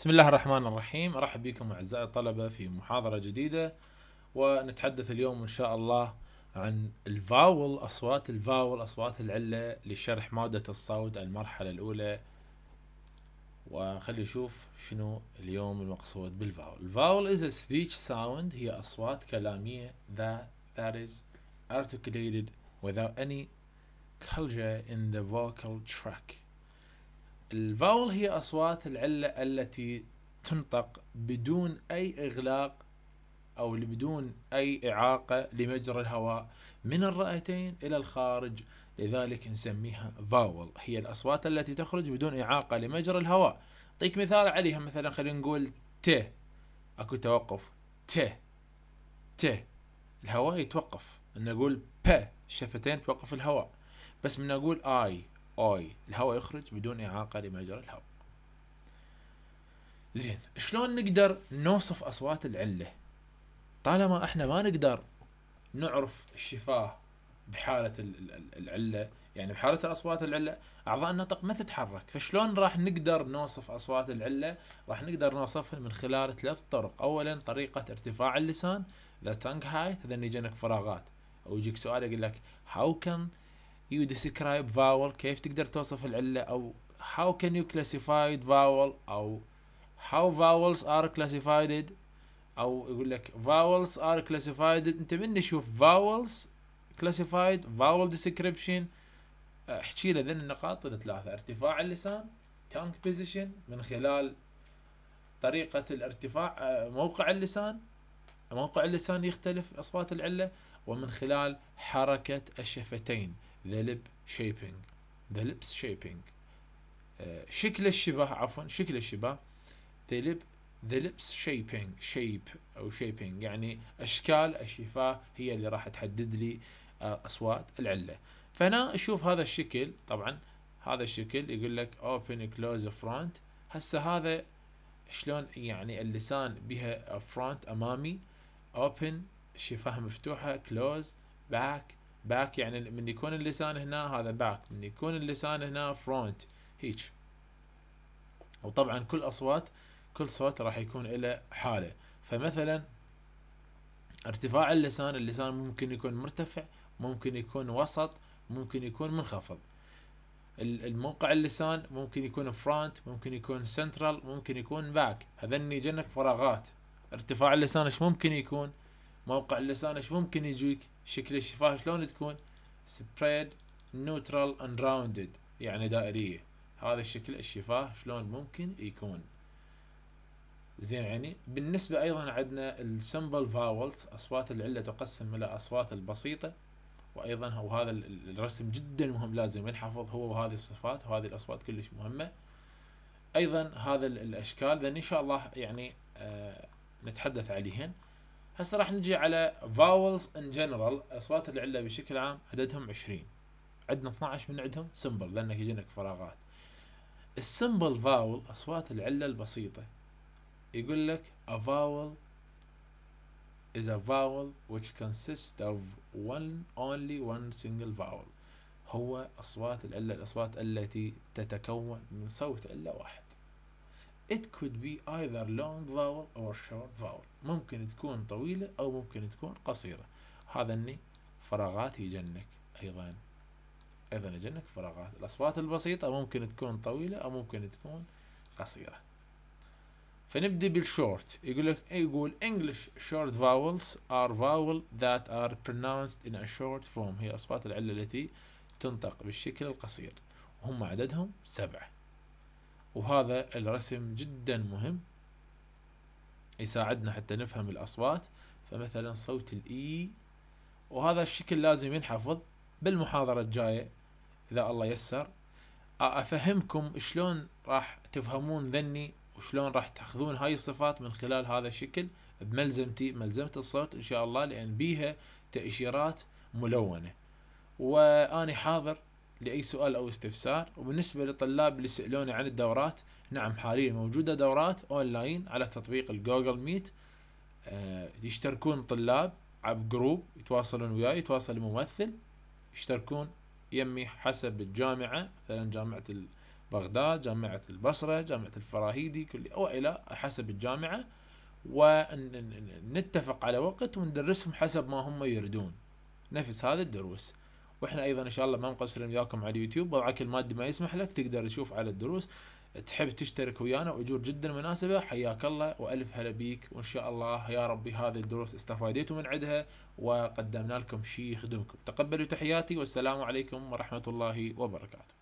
بسم الله الرحمن الرحيم ارحب بكم اعزائي الطلبه في محاضره جديده ونتحدث اليوم ان شاء الله عن الفاول اصوات الفاول اصوات العله لشرح ماده الصوت المرحله الاولى وخلي نشوف شنو اليوم المقصود بالفاول الفاول is a speech sound هي اصوات كلاميه that that is articulated without any culture in the vocal track الفاول هي أصوات العلة التي تنطق بدون أي إغلاق أو بدون أي إعاقة لمجرى الهواء من الرئتين إلى الخارج لذلك نسميها فاول هي الأصوات التي تخرج بدون إعاقة لمجرى الهواء أعطيك مثال عليها مثلا خلينا نقول ت أكو توقف ت ت الهواء يتوقف نقول ب الشفتين توقف الهواء بس من أقول آي اي الهواء يخرج بدون اعاقه لمجرى الهواء زين شلون نقدر نوصف اصوات العله طالما احنا ما نقدر نعرف الشفاه بحاله العله يعني بحاله الاصوات العله اعضاء النطق ما تتحرك فشلون راح نقدر نوصف اصوات العله راح نقدر نوصفها من خلال ثلاث طرق اولا طريقه ارتفاع اللسان ذا تانج هايت اذا يجينك فراغات او يجيك سؤال يقول لك how can يو ديسكرايب فاول كيف تقدر توصف العلة او how can you classify vowel او how vowels are classified او يقول لك vowels are classified انت من نشوف vowels classified vowel description احكي له ذن النقاط الثلاثة ارتفاع اللسان tongue position من خلال طريقة الارتفاع آه، موقع اللسان موقع اللسان يختلف أصوات العلة ومن خلال حركة الشفتين ذا لب شيبينج ذا لبس شيبينج شكل الشبه عفوا شكل الشبه ذا لب ذا لبس شيبينج شيب او شيبينج يعني اشكال الشفاه هي اللي راح تحدد لي اصوات العله فهنا اشوف هذا الشكل طبعا هذا الشكل يقول لك open close front هسه هذا شلون يعني اللسان بها فرونت امامي open شفاه مفتوحه close back باك يعني من يكون اللسان هنا هذا باك من يكون اللسان هنا فرونت هيك وطبعا كل اصوات كل صوت راح يكون له حاله فمثلا ارتفاع اللسان اللسان ممكن يكون مرتفع ممكن يكون وسط ممكن يكون منخفض الموقع اللسان ممكن يكون فرونت ممكن يكون سنترال ممكن يكون باك هذني جنك فراغات ارتفاع اللسان ايش ممكن يكون موقع اللسان ايش ممكن يجيك شكل الشفاه شلون تكون spread neutral and rounded يعني دائرية هذا الشكل الشفاه شلون ممكن يكون زين يعني بالنسبة أيضا عندنا السمبل فاولز أصوات العلة تقسم إلى أصوات البسيطة وأيضا هو هذا الرسم جدا مهم لازم ينحفظ هو وهذه الصفات وهذه الأصوات كلش مهمة أيضا هذا الأشكال إن شاء الله يعني آه نتحدث عليهن هسه راح نجي على فاولز ان جنرال الاصوات العله بشكل عام عددهم 20 عندنا 12 من عندهم سمبل لانك يجينك فراغات السمبل فاول اصوات العله البسيطه يقول لك a vowel is a vowel which consists of one only one single vowel هو أصوات العلة الأصوات التي تتكون من صوت علة واحد It could be either long vowel or short vowel ممكن تكون طويلة أو ممكن تكون قصيرة هذا أني فراغات يجنك أيضا أيضا يجنك فراغات الأصوات البسيطة ممكن تكون طويلة أو ممكن تكون قصيرة فنبدي بالشورت يقول لك يقول English short vowels are vowel that are pronounced in a short form هي أصوات العلة التي تنطق بالشكل القصير وهم عددهم سبعة وهذا الرسم جدا مهم يساعدنا حتى نفهم الأصوات فمثلا صوت الإي e، وهذا الشكل لازم ينحفظ بالمحاضرة الجاية إذا الله يسر أفهمكم شلون راح تفهمون ذني وشلون راح تاخذون هاي الصفات من خلال هذا الشكل بملزمتي ملزمة الصوت إن شاء الله لأن بيها تأشيرات ملونة وأني حاضر لأي سؤال أو استفسار وبالنسبة للطلاب اللي سألوني عن الدورات نعم حاليا موجودة دورات أونلاين على تطبيق الجوجل ميت آه، يشتركون طلاب عب جروب يتواصلون وياي يتواصل الممثل يشتركون يمي حسب الجامعة مثلا جامعة بغداد جامعة البصرة جامعة الفراهيدي كل وإلى حسب الجامعة ونتفق على وقت وندرسهم حسب ما هم يريدون نفس هذا الدروس واحنا ايضا ان شاء الله ما مقصرين وياكم على اليوتيوب وضعك المادي ما يسمح لك تقدر تشوف على الدروس تحب تشترك ويانا واجور جدا مناسبه حياك الله والف هلا بيك وان شاء الله يا ربي هذه الدروس استفاديتوا من عندها وقدمنا لكم شيء يخدمكم تقبلوا تحياتي والسلام عليكم ورحمه الله وبركاته